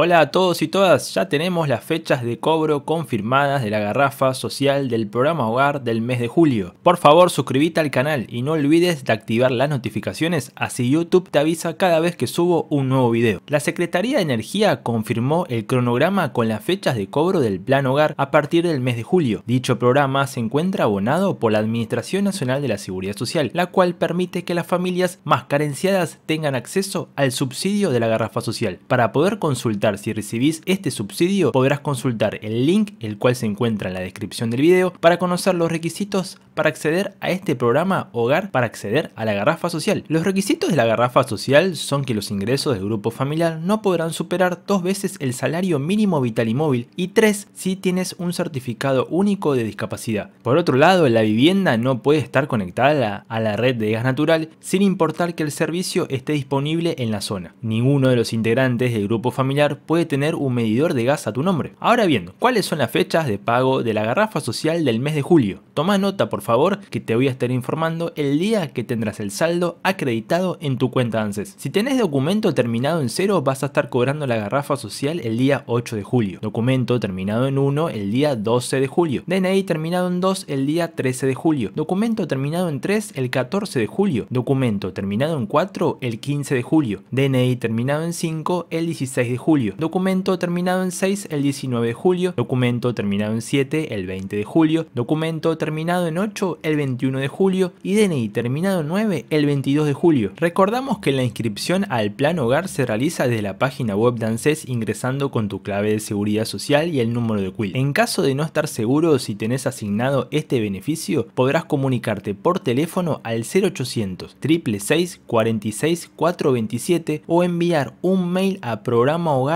Hola a todos y todas, ya tenemos las fechas de cobro confirmadas de la garrafa social del programa Hogar del mes de julio. Por favor suscríbete al canal y no olvides de activar las notificaciones así YouTube te avisa cada vez que subo un nuevo video. La Secretaría de Energía confirmó el cronograma con las fechas de cobro del Plan Hogar a partir del mes de julio. Dicho programa se encuentra abonado por la Administración Nacional de la Seguridad Social, la cual permite que las familias más carenciadas tengan acceso al subsidio de la garrafa social. Para poder consultar si recibís este subsidio, podrás consultar el link, el cual se encuentra en la descripción del video, para conocer los requisitos para acceder a este programa Hogar para acceder a la garrafa social. Los requisitos de la garrafa social son que los ingresos del grupo familiar no podrán superar dos veces el salario mínimo vital y móvil y tres si tienes un certificado único de discapacidad. Por otro lado, la vivienda no puede estar conectada a la red de gas natural sin importar que el servicio esté disponible en la zona. Ninguno de los integrantes del grupo familiar puede tener un medidor de gas a tu nombre. Ahora bien, ¿cuáles son las fechas de pago de la garrafa social del mes de julio? Toma nota por favor que te voy a estar informando el día que tendrás el saldo acreditado en tu cuenta ANSES. Si tenés documento terminado en 0 vas a estar cobrando la garrafa social el día 8 de julio. Documento terminado en 1 el día 12 de julio. DNI terminado en 2 el día 13 de julio. Documento terminado en 3 el 14 de julio. Documento terminado en 4 el 15 de julio. DNI terminado en 5 el 16 de julio documento terminado en 6 el 19 de julio, documento terminado en 7 el 20 de julio, documento terminado en 8 el 21 de julio y DNI terminado en 9 el 22 de julio. Recordamos que la inscripción al plan hogar se realiza desde la página web de ingresando con tu clave de seguridad social y el número de CUIL. En caso de no estar seguro si tenés asignado este beneficio, podrás comunicarte por teléfono al 0800 666 46 427 o enviar un mail a programa hogar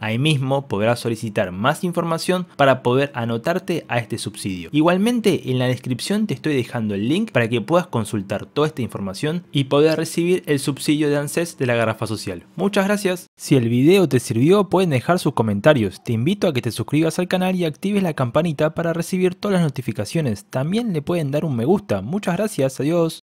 Ahí mismo podrás solicitar más información para poder anotarte a este subsidio. Igualmente en la descripción te estoy dejando el link para que puedas consultar toda esta información y poder recibir el subsidio de ANSES de la garrafa social. Muchas gracias. Si el video te sirvió pueden dejar sus comentarios. Te invito a que te suscribas al canal y actives la campanita para recibir todas las notificaciones. También le pueden dar un me gusta. Muchas gracias. Adiós.